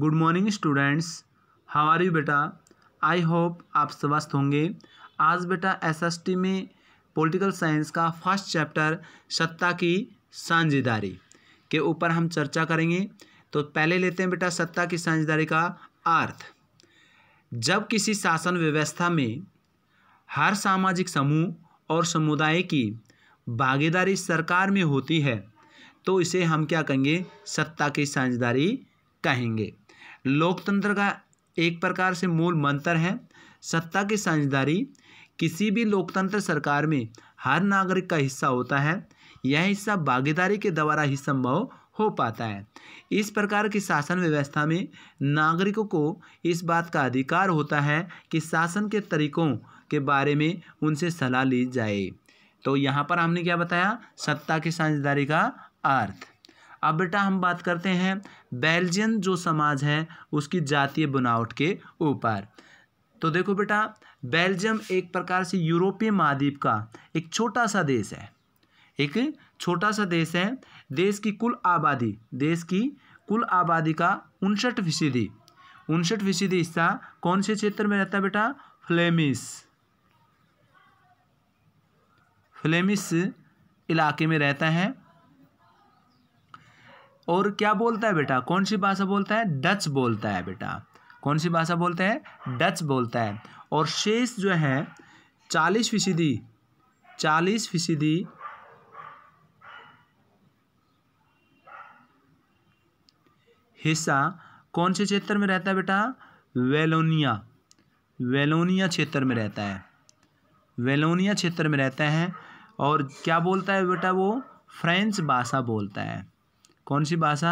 good morning students how are you बेटा I hope आप स्वस्थ होंगे आज बेटा एसएसटी में पॉलिटिकल साइंस का फर्स्ट चैप्टर सत्ता की साझेदारी के ऊपर हम चर्चा करेंगे तो पहले लेते हैं बेटा सत्ता की साझेदारी का अर्थ जब किसी शासन व्यवस्था में हर सामाजिक समूह और समुदाय की भागीदारी सरकार में होती है तो इसे हम क्या कहेंगे सत्ता की साझेदारी कहेंगे लोकतंत्र का एक प्रकार से मूल मंत्र है सत्ता की साझेदारी किसी भी लोकतंत्र सरकार में हर नागरिक का हिस्सा होता है यह हिस्सा भागीदारी के द्वारा ही संभव हो पाता है इस प्रकार की शासन व्यवस्था में नागरिकों को इस बात का अधिकार होता है कि शासन के तरीकों के बारे में उनसे सलाह ली जाए तो यहाँ पर हमने क्या बताया सत्ता की साझेदारी का अर्थ अब बेटा हम बात करते हैं बेल्जियन जो समाज है उसकी जातीय बनावट के ऊपर तो देखो बेटा बेल्जियम एक प्रकार से यूरोपीय महाद्वीप का एक छोटा सा देश है एक छोटा सा देश है देश की कुल आबादी देश की कुल आबादी का उनसठ फीसदी उनसठ फीसदी हिस्सा कौन से क्षेत्र में रहता है बेटा फ्लेमिस फ्लेमिस इलाके में रहता है और क्या बोलता है बेटा कौन सी भाषा बोलता है डच बोलता है बेटा कौन सी भाषा बोलते हैं डच बोलता है और शेष जो है चालीस फीसदी चालीस फीसदी हिस्सा कौन से क्षेत्र में रहता है बेटा वेलोनिया वेलोनिया क्षेत्र में रहता है वेलोनिया क्षेत्र में रहता है और क्या बोलता है बेटा वो फ्रेंच भाषा बोलता है कौन सी भाषा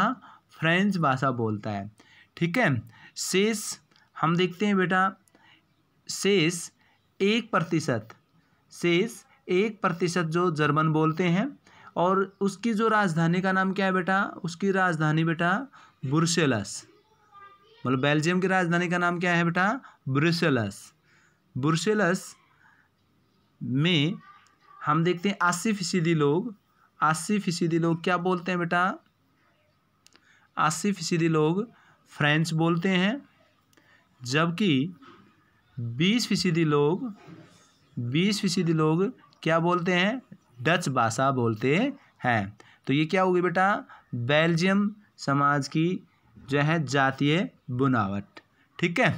फ्रेंच भाषा बोलता है ठीक है शेष हम देखते हैं बेटा शेष एक प्रतिशत शेष एक प्रतिशत जो जर्मन बोलते हैं और उसकी जो राजधानी का नाम क्या है बेटा उसकी राजधानी बेटा ब्रुसेलस मतलब बेल्जियम की राजधानी का नाम क्या है बेटा ब्रुसेलस ब्रुसेलस में हम देखते हैं अस्सी फीसदी लोग अस्सी फीसदी लोग क्या बोलते हैं बेटा अस्सी फीसदी लोग फ्रेंच बोलते हैं जबकि बीस फीसदी लोग बीस फीसदी लोग क्या बोलते हैं डच भाषा बोलते हैं तो ये क्या होगी बेटा बेल्जियम समाज की जो है जातीय बुनावट ठीक है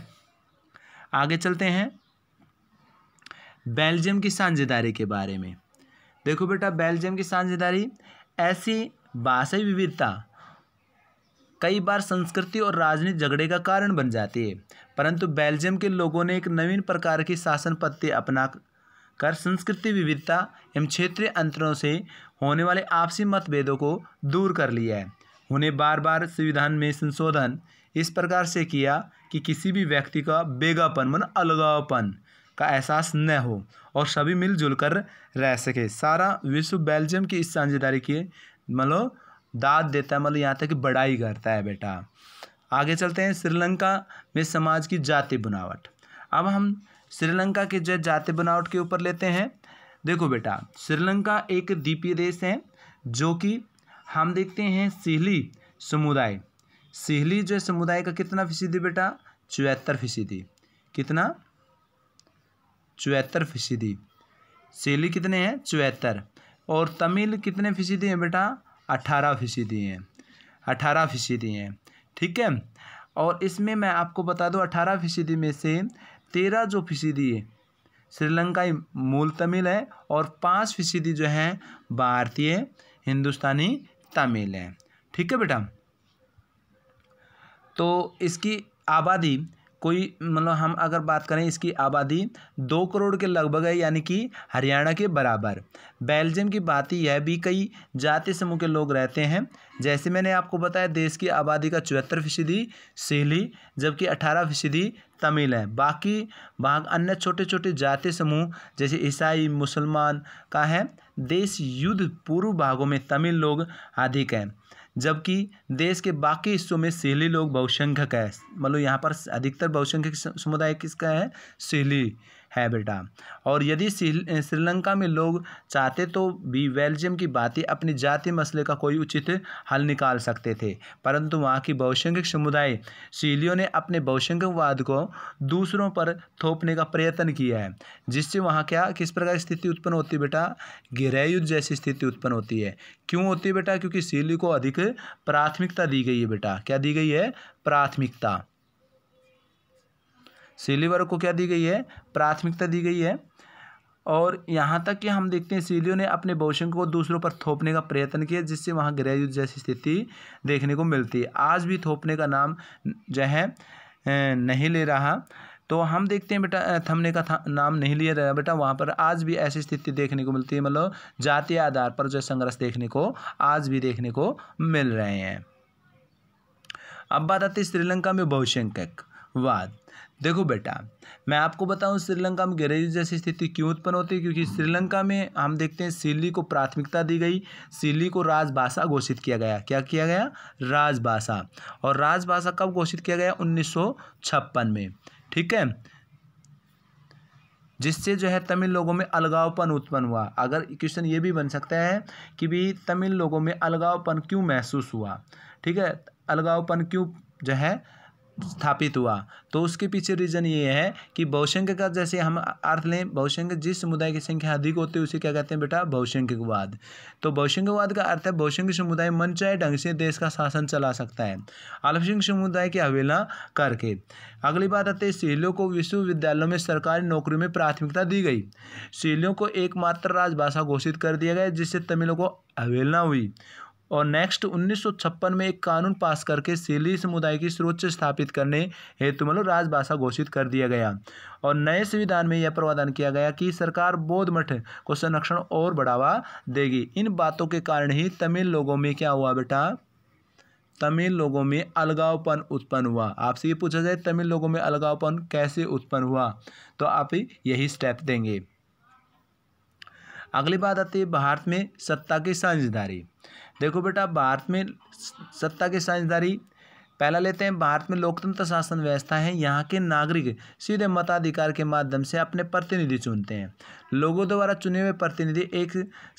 आगे चलते हैं बेल्जियम की साझेदारी के बारे में देखो बेटा बेल्जियम की साझेदारी ऐसी भाषाई विविधता कई बार संस्कृति और राजनीतिक झगड़े का कारण बन जाती है परंतु बेल्जियम के लोगों ने एक नवीन प्रकार की शासन पद्धति अपना कर संस्कृति विविधता एवं क्षेत्रीय अंतरों से होने वाले आपसी मतभेदों को दूर कर लिया है उन्हें बार बार संविधान में संशोधन इस प्रकार से किया कि किसी भी व्यक्ति का बेगापन मन अलगापन का एहसास न हो और सभी मिलजुल कर रह सके सारा विश्व बेल्जियम की इस साझेदारी के मतलब दाद देता है मतलब यहाँ तक कि बड़ाई करता है बेटा आगे चलते हैं श्रीलंका में समाज की जाति बनावट अब हम श्रीलंका के जो जाति बनावट के ऊपर लेते हैं देखो बेटा श्रीलंका एक द्वीपीय देश है जो कि हम देखते हैं सिहली समुदाय सिहली जो समुदाय का कितना फीसदी बेटा चौहत्तर फीसदी कितना चौहत्तर फीसदी सिहली कितने हैं चौहत्तर और तमिल कितने फीसदी हैं बेटा अट्ठारह फीसदी हैं अट्ठारह फीसदी हैं ठीक है और इसमें मैं आपको बता दूं अट्ठारह फीसदी में से तेरह जो फीसदी है श्रीलंकाई मूल तमिल है और पाँच फीसदी जो है भारतीय हिंदुस्तानी तमिल है ठीक है बेटा तो इसकी आबादी कोई मतलब हम अगर बात करें इसकी आबादी दो करोड़ के लगभग है यानी कि हरियाणा के बराबर बेल्जियम की बात ही यह भी कई जाति समूह के लोग रहते हैं जैसे मैंने आपको बताया देश की आबादी का चौहत्तर फीसदी सेली जबकि अठारह फीसदी तमिल है बाकी भाग अन्य छोटे छोटे जाति समूह जैसे ईसाई मुसलमान का है देश युद्ध पूर्व भागों में तमिल लोग अधिक हैं जबकि देश के बाकी हिस्सों में सेली लोग बहुसंख्यक है मतलब यहाँ पर अधिकतर बहुसंख्यक समुदाय किसका है सेली है बेटा और यदि श्रीलंका में लोग चाहते तो भी बेल्जियम की बातें अपनी जाति मसले का कोई उचित हल निकाल सकते थे परंतु वहाँ की बहुसंख्यक समुदाय शीलियों ने अपने बहुसंख्यकवाद को दूसरों पर थोपने का प्रयत्न किया है जिससे वहाँ क्या किस प्रकार स्थिति उत्पन्न होती है बेटा गहराई युद्ध जैसी स्थिति उत्पन्न होती है क्यों होती है बेटा क्योंकि शीली को अधिक प्राथमिकता दी गई है बेटा क्या दी गई है प्राथमिकता सीली वर्ग को क्या दी गई है प्राथमिकता दी गई है और यहाँ तक कि हम देखते हैं सीलियों ने अपने बहुशंक को दूसरों पर थोपने का प्रयत्न किया जिससे वहाँ गृह युद्ध जैसी स्थिति देखने को मिलती है आज भी थोपने का नाम जो है नहीं ले रहा तो हम देखते हैं बेटा थमने का था, नाम नहीं लिया रहा बेटा वहाँ पर आज भी ऐसी स्थिति देखने को मिलती है मतलब जातीय आधार पर जो संघर्ष देखने को आज भी देखने को मिल रहे हैं अब बात आती है श्रीलंका में बहुसंख्यक वाद देखो बेटा मैं आपको बताऊं श्रीलंका में गैरेज जैसी स्थिति क्यों उत्पन्न होती है क्योंकि श्रीलंका में हम देखते हैं सिली को प्राथमिकता दी गई सिली को राजभाषा घोषित किया गया क्या किया गया राजभाषा और राजभाषा कब घोषित किया गया उन्नीस में ठीक है जिससे जो है तमिल लोगों में अलगावपन उत्पन्न हुआ अगर क्वेश्चन ये भी बन सकता है कि भी तमिल लोगों में अलगावपन क्यों महसूस हुआ ठीक है अलगावपन क्यों जो है स्थापित हुआ तो उसके पीछे रीज़न ये है कि बहुसंख्य का जैसे हम अर्थ लें बहुसंख्य जिस समुदाय की संख्या अधिक होती है उसे क्या कहते हैं बेटा बहुसंख्यकवाद तो बहुसंख्यवाद का अर्थ है बहुसंख्य समुदाय मन चाहे ढंग से देश का शासन चला सकता है अल्पसंख्य समुदाय की अवेलना करके अगली बात आती है सहेलियों को विश्वविद्यालयों में सरकारी नौकरियों में प्राथमिकता दी गई सहेलियों को एकमात्र राजभाषा घोषित कर दिया गया जिससे तमिलों को अवहेलना हुई और नेक्स्ट 1956 में एक कानून पास करके सेली समुदाय की सर्वोच्च स्थापित करने हेतु मतलब राजभाषा घोषित कर दिया गया और नए संविधान में यह प्रावधान किया गया कि सरकार बौद्ध मठ को संरक्षण और बढ़ावा देगी इन बातों के कारण ही तमिल लोगों में क्या हुआ बेटा तमिल लोगों में अलगावपन उत्पन्न हुआ आपसे ये पूछा जाए तमिल लोगों में अलगावपन कैसे उत्पन्न हुआ तो आप यही स्टेप देंगे अगली बात आती है भारत में सत्ता की साझेदारी देखो बेटा भारत में सत्ता की साझेदारी पहला लेते हैं भारत में लोकतंत्र शासन व्यवस्था है यहाँ के नागरिक सीधे मताधिकार के माध्यम से अपने प्रतिनिधि चुनते हैं लोगों द्वारा चुने हुए प्रतिनिधि एक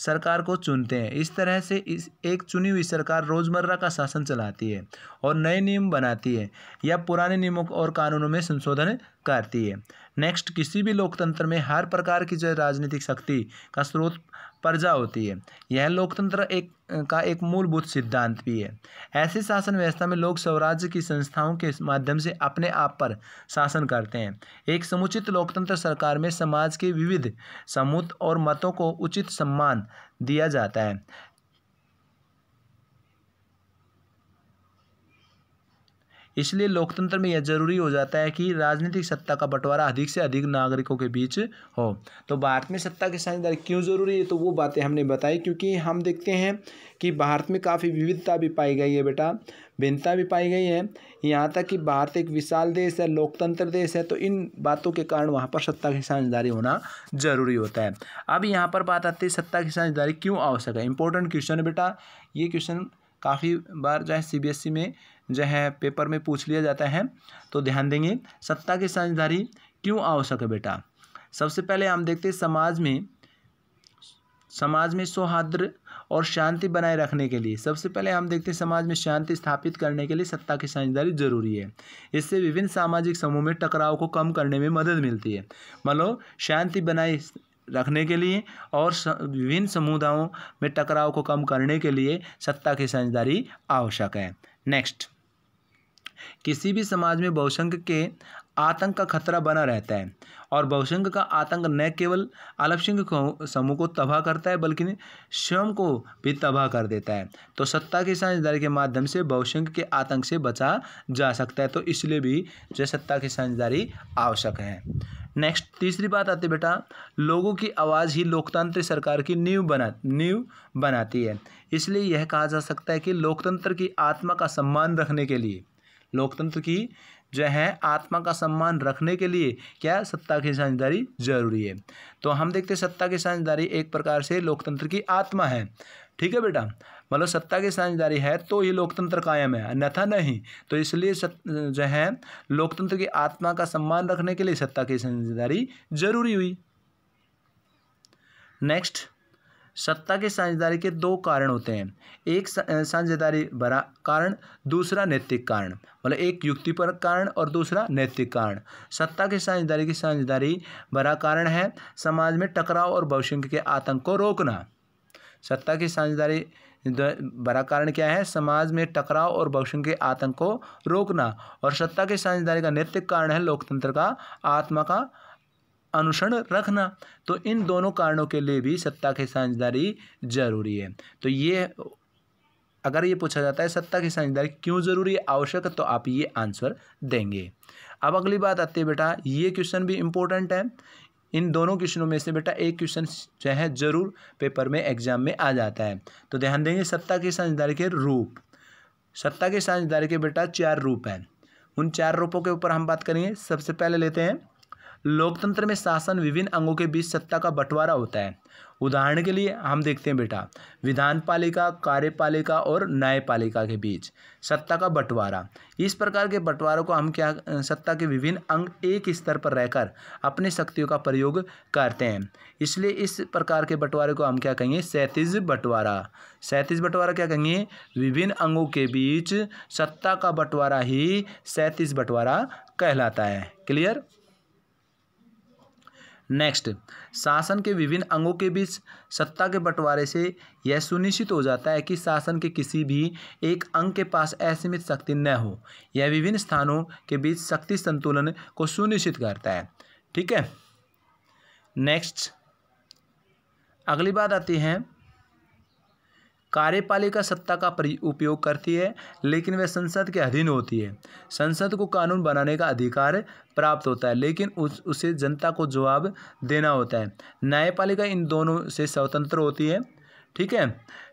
सरकार को चुनते हैं इस तरह से इस एक चुनी हुई सरकार रोज़मर्रा का शासन चलाती है और नए नियम बनाती है या पुराने नियमों और कानूनों में संशोधन करती है नेक्स्ट किसी भी लोकतंत्र में हर प्रकार की जो राजनीतिक शक्ति का स्रोत प्रजा होती है यह लोकतंत्र एक का एक मूलभूत सिद्धांत भी है ऐसी शासन व्यवस्था में लोग स्वराज्य की संस्थाओं के माध्यम से अपने आप पर शासन करते हैं एक समुचित लोकतंत्र सरकार में समाज के विविध समूह और मतों को उचित सम्मान दिया जाता है इसलिए लोकतंत्र में यह जरूरी हो जाता है कि राजनीतिक सत्ता का बंटवारा अधिक से अधिक नागरिकों के बीच हो तो भारत में सत्ता की साझेदारी क्यों ज़रूरी है तो वो बातें हमने बताई क्योंकि हम देखते हैं कि भारत में काफ़ी विविधता भी पाई गई है बेटा भिन्नता भी पाई गई है यहाँ तक कि भारत एक विशाल देश है लोकतंत्र देश है तो इन बातों के कारण वहाँ पर सत्ता की साझेदारी होना जरूरी होता है अब यहाँ पर बात आती है सत्ता की साझेदारी क्यों आवश्यक है इंपॉर्टेंट क्वेश्चन है बेटा ये क्वेश्चन काफ़ी बार जो है सी में जो है पेपर में पूछ लिया जाता है तो ध्यान देंगे सत्ता की साझेदारी क्यों आवश्यक है बेटा सबसे पहले हम देखते हैं समाज में समाज में सौहार्द और शांति बनाए रखने के लिए सबसे पहले हम देखते हैं समाज में शांति स्थापित करने के लिए सत्ता की साझेदारी जरूरी है इससे विभिन्न सामाजिक समूह में टकराव को कम करने में मदद मिलती है मतलब शांति बनाए रखने के लिए और विभिन्न समुदायों में टकराव को कम करने के लिए सत्ता की साझेदारी आवश्यक है नेक्स्ट किसी भी समाज में बहुसंख्य के आतंक का खतरा बना रहता है और बहुसंघ का आतंक न केवल अल्पसंख्यक समूह को तबाह करता है बल्कि स्वयं को भी तबाह कर देता है तो सत्ता की साझेदारी के माध्यम से बहुसंख्य के आतंक से बचा जा सकता है तो इसलिए भी जो सत्ता की साझेदारी आवश्यक है नेक्स्ट तीसरी बात आती है बेटा लोगों की आवाज़ ही लोकतंत्र सरकार की नींव बना नींव बनाती है इसलिए यह कहा जा सकता है कि लोकतंत्र की आत्मा का सम्मान रखने के लिए लोकतंत्र की जो है आत्मा का सम्मान रखने के लिए क्या सत्ता की साझेदारी जरूरी है तो हम देखते हैं सत्ता की साझेदारी एक प्रकार से लोकतंत्र की आत्मा है ठीक है बेटा मतलब सत्ता की साझेदारी है तो ये लोकतंत्र कायम है अन्यथा नहीं तो इसलिए जो है लोकतंत्र की आत्मा का सम्मान रखने के लिए सत्ता की साझेदारी जरूरी हुई नेक्स्ट सत्ता की साझेदारी के दो कारण होते हैं एक साझेदारी भरा कारण दूसरा नैतिक कारण मतलब एक पर कारण और दूसरा नैतिक कारण सत्ता की साझेदारी की साझेदारी भरा कारण है समाज में टकराव और भविष्य के आतंक को रोकना सत्ता की साझेदारी बड़ा कारण क्या है समाज में टकराव और भविष्य के आतंक को रोकना और सत्ता की साझेदारी का नैतिक कारण है लोकतंत्र का आत्मा का अनुसरण रखना तो इन दोनों कारणों के लिए भी सत्ता की साझेदारी जरूरी है तो ये अगर ये पूछा जाता है सत्ता की साझेदारी क्यों जरूरी है आवश्यक तो आप ये आंसर देंगे अब अगली बात आती है बेटा ये क्वेश्चन भी इम्पोर्टेंट है इन दोनों क्वेश्चनों में से बेटा एक क्वेश्चन जो है जरूर पेपर में एग्जाम में आ जाता है तो ध्यान देंगे सत्ता की साझेदारी के रूप सत्ता की साझेदारी के बेटा चार रूप हैं उन चार रूपों के ऊपर हम बात करेंगे सबसे पहले लेते हैं लोकतंत्र में शासन विभिन्न अंगों के बीच सत्ता का बंटवारा होता है उदाहरण के लिए हम देखते हैं बेटा विधान पालिका कार्यपालिका और न्यायपालिका के बीच सत्ता का बंटवारा इस प्रकार के बंटवारों को हम क्या सत्ता के विभिन्न अंग एक स्तर पर रहकर अपनी शक्तियों का प्रयोग करते हैं इसलिए इस प्रकार के बंटवारे को हम क्या कहेंगे सैतीस बंटवारा सैतीस बंटवारा क्या कहेंगे विभिन्न अंगों के बीच सत्ता का बंटवारा ही सैतीस बंटवारा कहलाता है क्लियर नेक्स्ट शासन के विभिन्न अंगों के बीच सत्ता के बंटवारे से यह सुनिश्चित हो जाता है कि शासन के किसी भी एक अंग के पास असीमित शक्ति न हो यह विभिन्न स्थानों के बीच शक्ति संतुलन को सुनिश्चित करता है ठीक है नेक्स्ट अगली बात आती है कार्यपालिका सत्ता का उपयोग करती है लेकिन वह संसद के अधीन होती है संसद को कानून बनाने का अधिकार प्राप्त होता है लेकिन उस उसे जनता को जवाब देना होता है न्यायपालिका इन दोनों से स्वतंत्र होती है ठीक है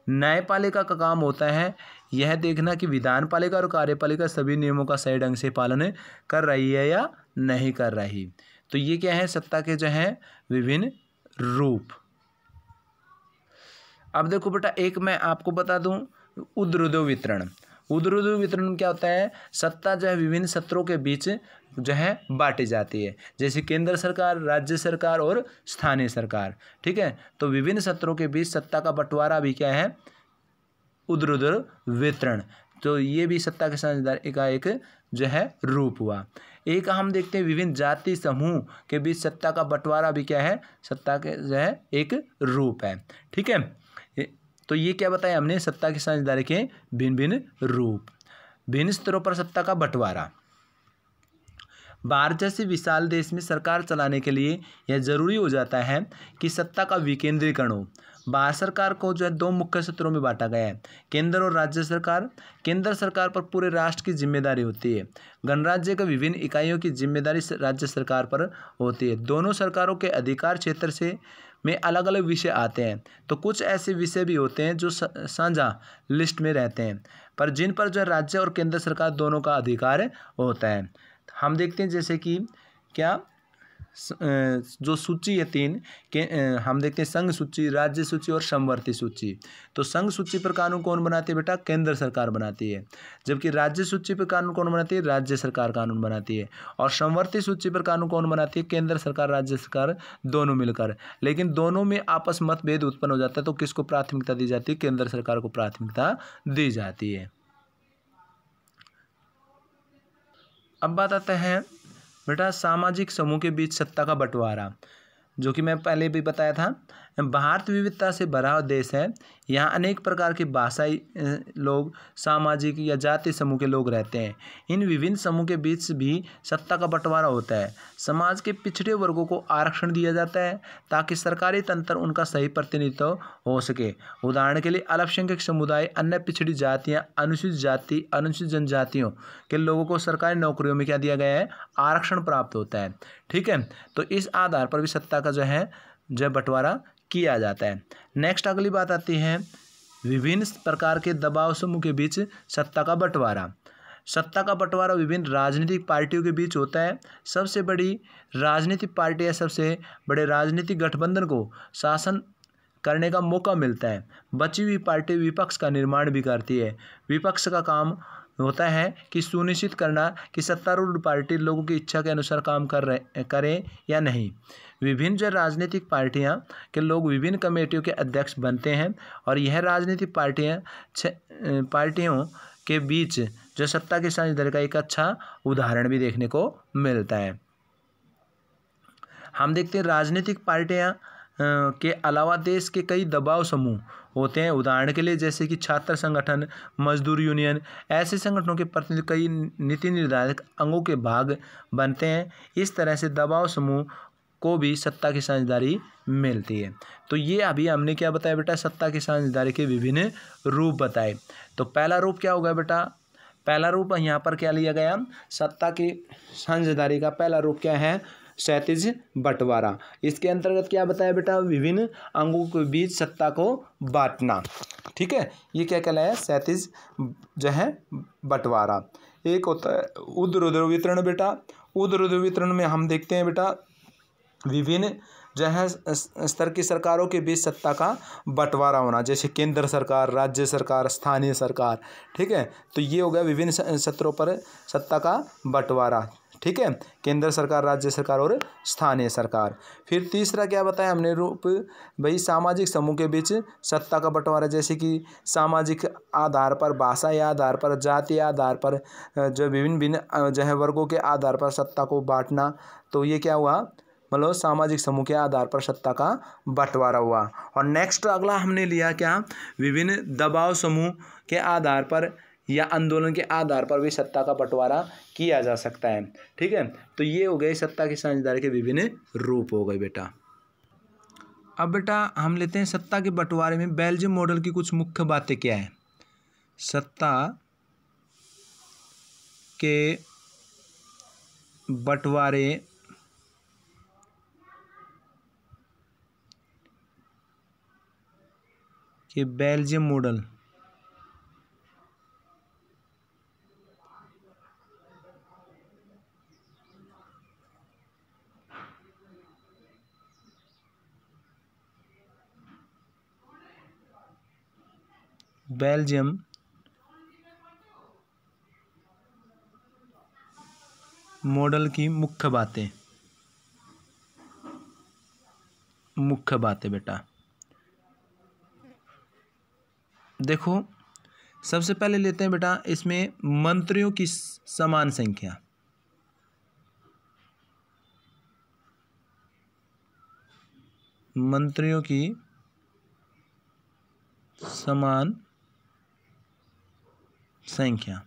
न्यायपालिका का काम होता है यह देखना कि विधानपालिका और कार्यपालिका सभी नियमों का सही ढंग से पालन कर रही है या नहीं कर रही तो ये क्या है सत्ता के जो हैं विभिन्न रूप अब देखो बेटा एक मैं आपको बता दूं उद्रोदय वितरण उद्रोदय वितरण क्या होता है सत्ता जो है विभिन्न सत्रों के बीच जो है बांटी जाती है जैसे केंद्र सरकार राज्य सरकार और स्थानीय सरकार ठीक है तो विभिन्न सत्रों के बीच सत्ता का बंटवारा भी क्या है उद्रोदय वितरण तो ये भी सत्ता के साझेदार का एक जो है रूप हुआ एक हम देखते हैं विभिन्न जाति समूह के बीच सत्ता का बंटवारा भी क्या है सत्ता के जो है एक रूप है ठीक है तो ये क्या बताया हमने सत्ता की साझेदारी के भिन्न भिन्न रूप भिन्न स्तरों पर सत्ता का बंटवारा भारत जैसे विशाल देश में सरकार चलाने के लिए यह जरूरी हो जाता है कि सत्ता का विकेंद्रीकरण हो भारत सरकार को जो है दो मुख्य सत्रों में बांटा गया है केंद्र और राज्य सरकार केंद्र सरकार पर पूरे राष्ट्र की जिम्मेदारी होती है गणराज्य के विभिन्न इकाइयों की जिम्मेदारी राज्य सरकार पर होती है दोनों सरकारों के अधिकार क्षेत्र से में अलग अलग विषय आते हैं तो कुछ ऐसे विषय भी होते हैं जो साझा लिस्ट में रहते हैं पर जिन पर जो राज्य और केंद्र सरकार दोनों का अधिकार होता है हम देखते हैं जैसे कि क्या जो सूची है तीन के हम देखते हैं संघ सूची राज्य सूची और समवर्ती सूची तो संघ सूची पर कानून कौन बनाती है बेटा केंद्र सरकार बनाती है जबकि राज्य सूची पर कानून कौन बनाती है राज्य सरकार कानून बनाती है और समवर्ती सूची पर कानून कौन बनाती है केंद्र सरकार राज्य सरकार दोनों मिलकर लेकिन दोनों में आपस मतभेद उत्पन्न हो जाता है तो किसको प्राथमिकता दी जाती है केंद्र सरकार को प्राथमिकता दी जाती है अब बात आता है बेटा सामाजिक समूह के बीच सत्ता का बंटवारा जो कि मैं पहले भी बताया था भारत विविधता से भरा देश है यहाँ अनेक प्रकार के भाषाई लोग सामाजिक या जाति समूह के लोग रहते हैं इन विभिन्न समूह के बीच भी सत्ता का बंटवारा होता है समाज के पिछड़े वर्गों को आरक्षण दिया जाता है ताकि सरकारी तंत्र उनका सही प्रतिनिधित्व हो सके उदाहरण के लिए अल्पसंख्यक समुदाय अन्य पिछड़ी जातियाँ अनुसूचित जाति अनुसूचित जनजातियों के लोगों को सरकारी नौकरियों में क्या दिया गया है आरक्षण प्राप्त होता है ठीक है तो इस आधार पर भी सत्ता का जो है जो बंटवारा किया जाता है नेक्स्ट अगली बात आती है विभिन्न प्रकार के दबाव समूह के बीच सत्ता का बंटवारा सत्ता का बंटवारा विभिन्न राजनीतिक पार्टियों के बीच होता है सबसे बड़ी राजनीतिक पार्टी या सबसे बड़े राजनीतिक गठबंधन को शासन करने का मौका मिलता है बची हुई पार्टी विपक्ष का निर्माण भी करती है विपक्ष का काम होता है कि सुनिश्चित करना कि सत्तारूढ़ पार्टी लोगों की इच्छा के अनुसार काम कर रहे करें या नहीं विभिन्न जो राजनीतिक पार्टियां के लोग विभिन्न कमेटियों के अध्यक्ष बनते हैं और यह राजनीतिक पार्टियां पार्टियों के बीच जो सत्ता की साझेदारी का एक अच्छा उदाहरण भी देखने को मिलता है हम देखते हैं राजनीतिक पार्टियाँ के अलावा देश के कई दबाव समूह होते हैं उदाहरण के लिए जैसे कि छात्र संगठन मजदूर यूनियन ऐसे संगठनों के प्रतिनिधि कई नीति निर्धारक अंगों के भाग बनते हैं इस तरह से दबाव समूह को भी सत्ता की साझेदारी मिलती है तो ये अभी हमने क्या बताया बेटा सत्ता की साझेदारी के विभिन्न रूप बताए तो पहला रूप क्या होगा बेटा पहला रूप यहाँ पर क्या लिया गया सत्ता की साझेदारी का पहला रूप क्या है क्षैतिज बंटवारा इसके अंतर्गत क्या बताया बेटा विभिन्न अंगों के बीच सत्ता को बांटना ठीक है ये क्या कहलाया क्षैतिज जो है बंटवारा एक होता है उद्र वितरण बेटा उद्र वितरण में हम देखते हैं बेटा विभिन्न जो है स्तर की सरकारों के बीच सत्ता का बंटवारा होना जैसे केंद्र सरकार राज्य सरकार स्थानीय सरकार ठीक है तो ये हो गया विभिन्न सत्रों पर सत्ता का बंटवारा ठीक है केंद्र सरकार राज्य सरकार और स्थानीय सरकार फिर तीसरा क्या बताया हमने रूप भाई सामाजिक समूह के बीच सत्ता का बंटवारा जैसे कि सामाजिक आधार पर भाषा या आधार पर जाति आधार पर जो विभिन्न भिन्न जो है वर्गों के आधार पर सत्ता को बांटना तो ये क्या हुआ मतलब सामाजिक समूह के आधार पर सत्ता का बंटवारा हुआ और नेक्स्ट अगला हमने लिया क्या विभिन्न दबाव समूह के आधार पर या आंदोलन के आधार पर भी सत्ता का बंटवारा किया जा सकता है ठीक है तो ये हो गए सत्ता की साझेदारी के विभिन्न रूप हो गए बेटा अब बेटा हम लेते हैं सत्ता के बंटवारे में बेल्जियम मॉडल की कुछ मुख्य बातें क्या है सत्ता के बंटवारे के बेल्जियम मॉडल बेल्जियम मॉडल की मुख्य बातें मुख्य बातें बेटा देखो सबसे पहले लेते हैं बेटा इसमें मंत्रियों की समान संख्या मंत्रियों की समान संख्या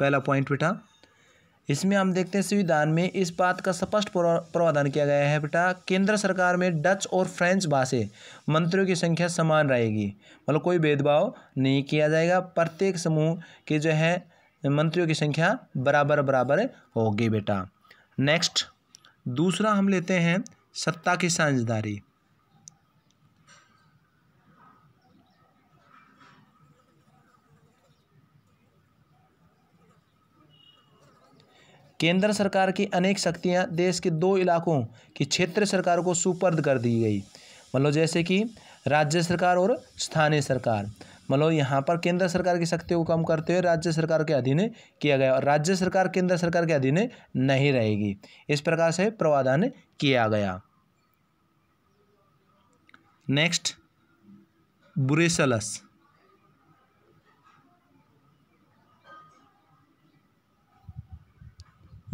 पहला पॉइंट बेटा इसमें हम देखते हैं संविधान में इस बात का स्पष्ट प्रावधान किया गया है बेटा केंद्र सरकार में डच और फ्रेंच भाषे मंत्रियों की संख्या समान रहेगी मतलब कोई भेदभाव नहीं किया जाएगा प्रत्येक समूह के जो है मंत्रियों की संख्या बराबर बराबर होगी बेटा नेक्स्ट दूसरा हम लेते हैं सत्ता की साझेदारी केंद्र सरकार की अनेक शक्तियां देश के दो इलाकों की क्षेत्र सरकार को सुपर्द कर दी गई मतलब जैसे कि राज्य सरकार और स्थानीय सरकार मतलब यहाँ पर केंद्र सरकार की शक्तियों को कम करते हुए राज्य सरकार के अधीन किया गया और राज्य सरकार केंद्र सरकार के अधीन नहीं रहेगी इस प्रकार से प्रावधान किया गया नेक्स्ट बुरेसलस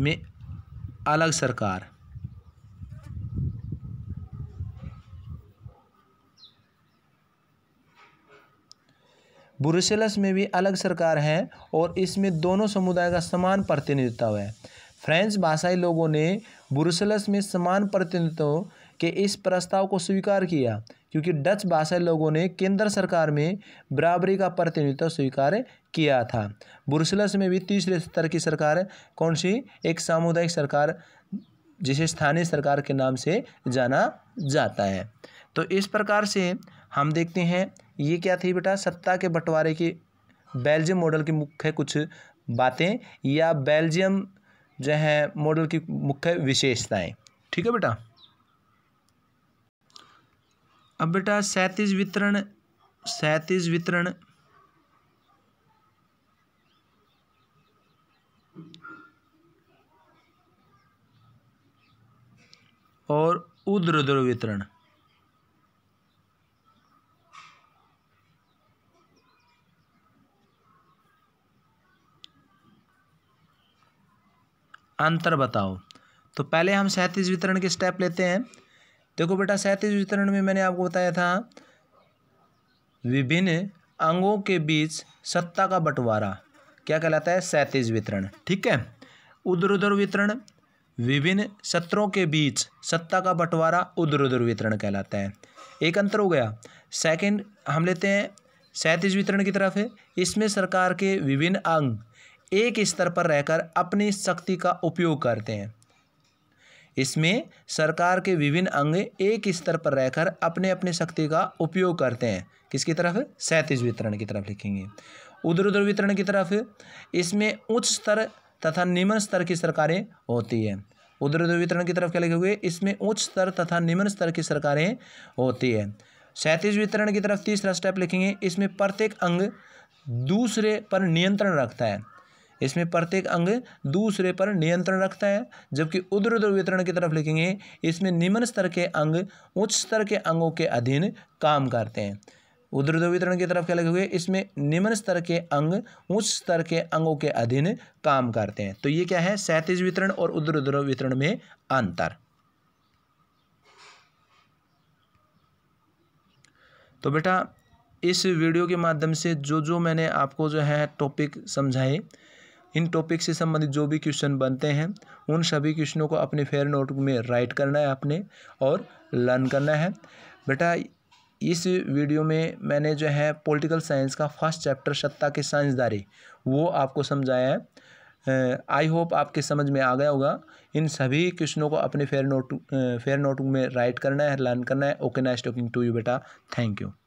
में अलग सरकार ब्रुसेल्स में भी अलग सरकार है और इसमें दोनों समुदाय का समान प्रतिनिधित्व है फ्रेंच भाषाई लोगों ने ब्रुसेल्स में समान प्रतिनिधित्व कि इस प्रस्ताव को स्वीकार किया क्योंकि डच भाषा लोगों ने केंद्र सरकार में बराबरी का प्रतिनिधित्व स्वीकार किया था बुरसलस में भी तीसरे स्तर की सरकार कौन सी एक सामुदायिक सरकार जिसे स्थानीय सरकार के नाम से जाना जाता है तो इस प्रकार से हम देखते हैं ये क्या थी बेटा सत्ता के बंटवारे की बेल्जियम मॉडल की मुख्य कुछ बातें या बेल्जियम जो है मॉडल की मुख्य विशेषताएं ठीक है बेटा अब बेटा सैतीज वितरण सैतीज वितरण और उद्र वितरण अंतर बताओ तो पहले हम सैतीज वितरण के स्टेप लेते हैं देखो बेटा सैंतीस वितरण में मैंने आपको बताया था विभिन्न अंगों के बीच सत्ता का बंटवारा क्या कहलाता है सैंतीस वितरण ठीक है उधर उधर वितरण विभिन्न सत्रों के बीच सत्ता का बंटवारा उधर उधर वितरण कहलाता है एक अंतर हो गया सेकंड हम लेते हैं सैंतीस वितरण की तरफ है इसमें सरकार के विभिन्न अंग एक स्तर पर रहकर अपनी शक्ति का उपयोग करते हैं इसमें सरकार के विभिन्न अंग एक स्तर पर रहकर अपने अपने शक्ति का उपयोग करते हैं किसकी तरफ सैंतीस वितरण की तरफ लिखेंगे उधर उधर वितरण की तरफ इसमें उच्च स्तर तथा निम्न स्तर की सरकारें होती है उधर उधर वितरण की तरफ क्या लिखे हुए इसमें उच्च स्तर तथा निम्न स्तर की सरकारें होती है सैतीज वितरण की तरफ तीसरा स्टेप लिखेंगे इसमें प्रत्येक अंग दूसरे पर नियंत्रण रखता है इसमें प्रत्येक अंग दूसरे पर नियंत्रण रखता है जबकि उद्र वितरण की तरफ लिखेंगे इसमें निम्न स्तर के अंग उच्च स्तर के अंगों के अधीन काम करते हैं उद्र वितरण की तरफ क्या लिखे हुए इसमें निम्न स्तर के अंग उच्च स्तर के अंगों के अधीन काम करते हैं तो ये क्या है सैतीज वितरण और उद्र वितरण में अंतर तो बेटा इस वीडियो के माध्यम से जो जो मैंने आपको जो है टॉपिक समझाए इन टॉपिक से संबंधित जो भी क्वेश्चन बनते हैं उन सभी क्वेश्चनों को अपने फेयर नोट में राइट करना है अपने और लर्न करना है बेटा इस वीडियो में मैंने जो है पॉलिटिकल साइंस का फर्स्ट चैप्टर सत्ता के साइंसदारी वो आपको समझाया है आई होप आपके समझ में आ गया होगा इन सभी क्वेश्चनों को अपने फेयर नोट फेयर नोट में राइट करना है लर्न करना है okay nice talking to you बेटा थैंक यू